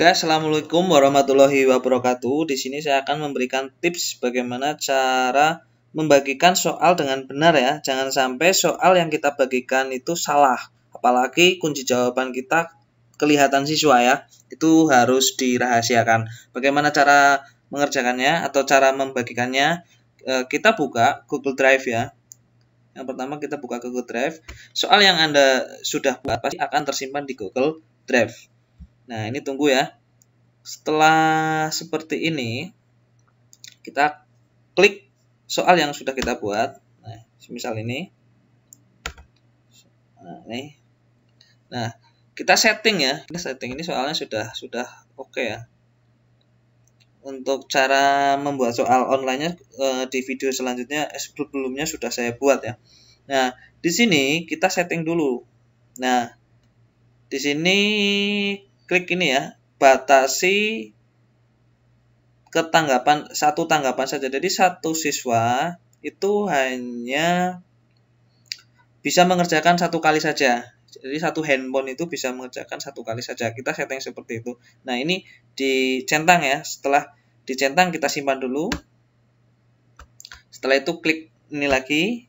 Oke, assalamualaikum warahmatullahi wabarakatuh. Di sini saya akan memberikan tips bagaimana cara membagikan soal dengan benar ya. Jangan sampai soal yang kita bagikan itu salah, apalagi kunci jawaban kita kelihatan siswa ya. Itu harus dirahasiakan. Bagaimana cara mengerjakannya atau cara membagikannya? E, kita buka Google Drive ya. Yang pertama kita buka Google Drive. Soal yang Anda sudah buat pasti akan tersimpan di Google Drive. Nah, ini tunggu ya. Setelah seperti ini, kita klik soal yang sudah kita buat. Nah, semisal ini. Nah, ini. Nah, kita setting ya. Kita setting ini soalnya sudah sudah oke okay ya. Untuk cara membuat soal online-nya eh, di video selanjutnya eh, sebelumnya sudah saya buat ya. Nah, di sini kita setting dulu. Nah, di sini klik ini ya, batasi ketanggapan satu tanggapan saja. Jadi satu siswa itu hanya bisa mengerjakan satu kali saja. Jadi satu handphone itu bisa mengerjakan satu kali saja. Kita setting seperti itu. Nah, ini dicentang ya. Setelah dicentang kita simpan dulu. Setelah itu klik ini lagi.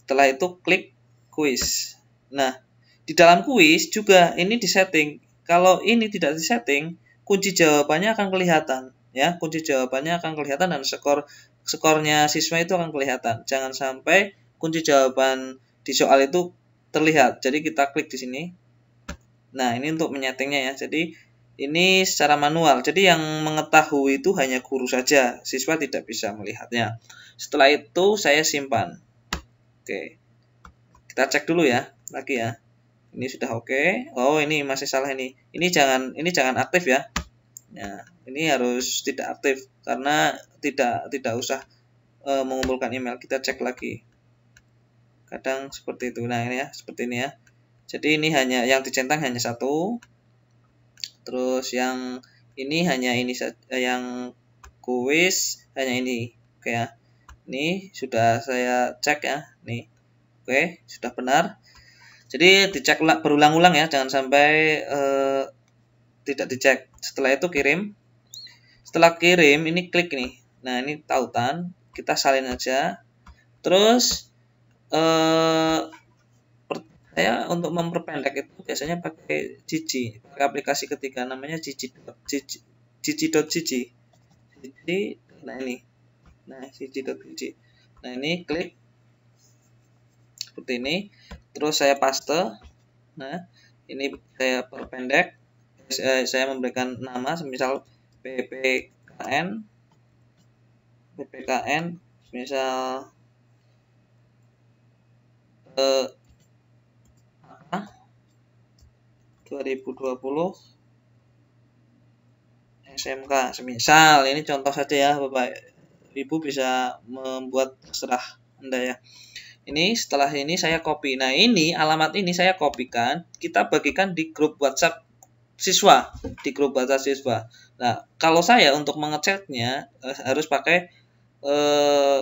Setelah itu klik quiz. Nah, di dalam kuis juga ini disetting kalau ini tidak disetting, kunci jawabannya akan kelihatan, ya. Kunci jawabannya akan kelihatan dan skor skornya siswa itu akan kelihatan. Jangan sampai kunci jawaban di soal itu terlihat. Jadi kita klik di sini. Nah, ini untuk menyetingnya ya. Jadi ini secara manual. Jadi yang mengetahui itu hanya guru saja, siswa tidak bisa melihatnya. Setelah itu saya simpan. Oke. Kita cek dulu ya, lagi ya ini sudah oke okay. oh ini masih salah ini ini jangan ini jangan aktif ya nah ini harus tidak aktif karena tidak tidak usah e, mengumpulkan email kita cek lagi kadang seperti itu nah ini ya seperti ini ya jadi ini hanya yang dicentang hanya satu terus yang ini hanya ini eh, yang kuis hanya ini oke ya ini sudah saya cek ya nih oke sudah benar jadi dicek berulang-ulang ya, jangan sampai uh, tidak dicek. Setelah itu kirim. Setelah kirim ini klik nih. Nah, ini tautan, kita salin aja. Terus eh saya untuk memperpendek itu biasanya pakai Cici, pakai aplikasi ketiga namanya Cici dot Cici. Cici, nah ini. Nah, Cici dot Cici. Nah, ini klik seperti ini terus saya paste nah ini saya perpendek eh, saya memberikan nama semisal PPKN PPKN misal eh, 2020 SMK semisal ini contoh saja ya Bapak Ibu bisa membuat terserah Anda ya ini setelah ini saya copy. Nah, ini alamat ini saya kopikan, kita bagikan di grup WhatsApp siswa, di grup WhatsApp siswa. Nah, kalau saya untuk mengeceknya eh, harus pakai eh,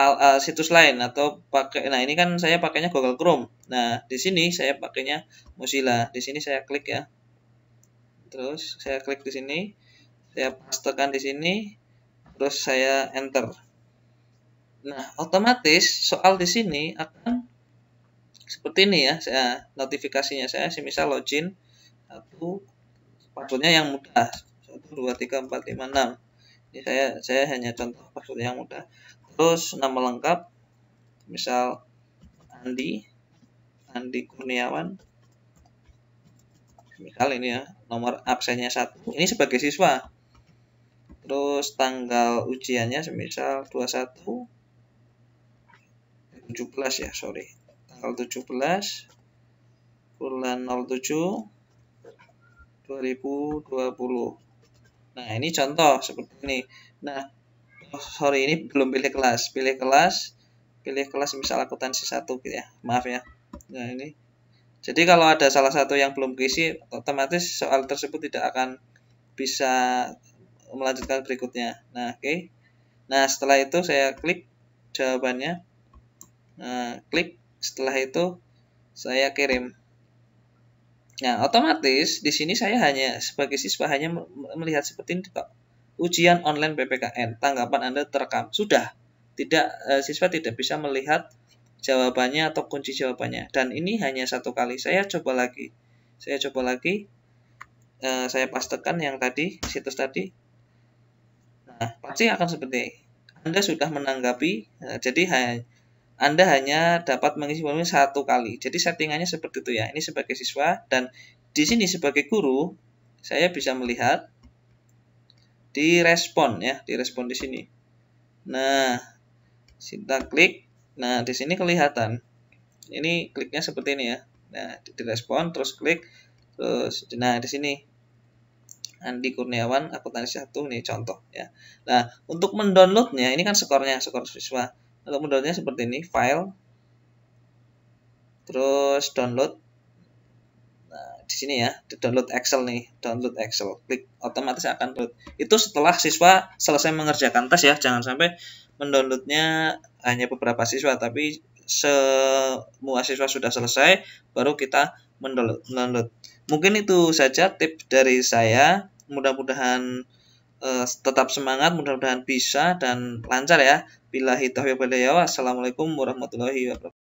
al, al, eh, situs lain atau pakai nah ini kan saya pakainya Google Chrome. Nah, di sini saya pakainya Mozilla. Di sini saya klik ya. Terus saya klik di sini, saya pastekan di sini, terus saya enter. Nah, otomatis soal di sini akan seperti ini ya, saya notifikasinya saya semisal login satu passwordnya yang mudah satu dua tiga empat lima enam ini saya saya hanya contoh password yang mudah terus nama lengkap misal Andi Andi Kurniawan misal ini ya nomor absennya satu ini sebagai siswa terus tanggal ujiannya semisal satu 17 ya sorry hmm. tanggal 17 bulan 07 2020 nah ini contoh seperti ini nah oh, sorry ini belum pilih kelas pilih kelas pilih kelas misal akuntansi satu gitu ya maaf ya nah ini jadi kalau ada salah satu yang belum keisi otomatis soal tersebut tidak akan bisa melanjutkan berikutnya nah oke okay. nah setelah itu saya klik jawabannya Nah, klik setelah itu saya kirim nah otomatis di sini saya hanya sebagai siswa hanya melihat seperti ini kok ujian online PPKN tanggapan anda terekam sudah tidak eh, siswa tidak bisa melihat jawabannya atau kunci jawabannya dan ini hanya satu kali saya coba lagi saya coba lagi eh, saya pastekan yang tadi situs tadi nah pasti akan seperti ini. Anda sudah menanggapi eh, jadi hanya anda hanya dapat mengisi formulir satu kali. Jadi settingannya seperti itu ya. Ini sebagai siswa dan di sini sebagai guru saya bisa melihat di respon ya, di respon di sini. Nah, kita klik. Nah, di sini kelihatan. Ini kliknya seperti ini ya. Nah, di respon terus klik terus nah di sini Andi Kurniawan akuntansi satu nih contoh ya. Nah, untuk mendownloadnya ini kan skornya skor siswa untuk mendownloadnya seperti ini file terus download nah di sini ya di download Excel nih download Excel klik otomatis akan download itu setelah siswa selesai mengerjakan tes ya jangan sampai mendownloadnya hanya beberapa siswa tapi semua siswa sudah selesai baru kita mendownload mungkin itu saja tips dari saya mudah-mudahan uh, tetap semangat mudah-mudahan bisa dan lancar ya. Bila hitawi Assalamualaikum warahmatullahi wabarakatuh.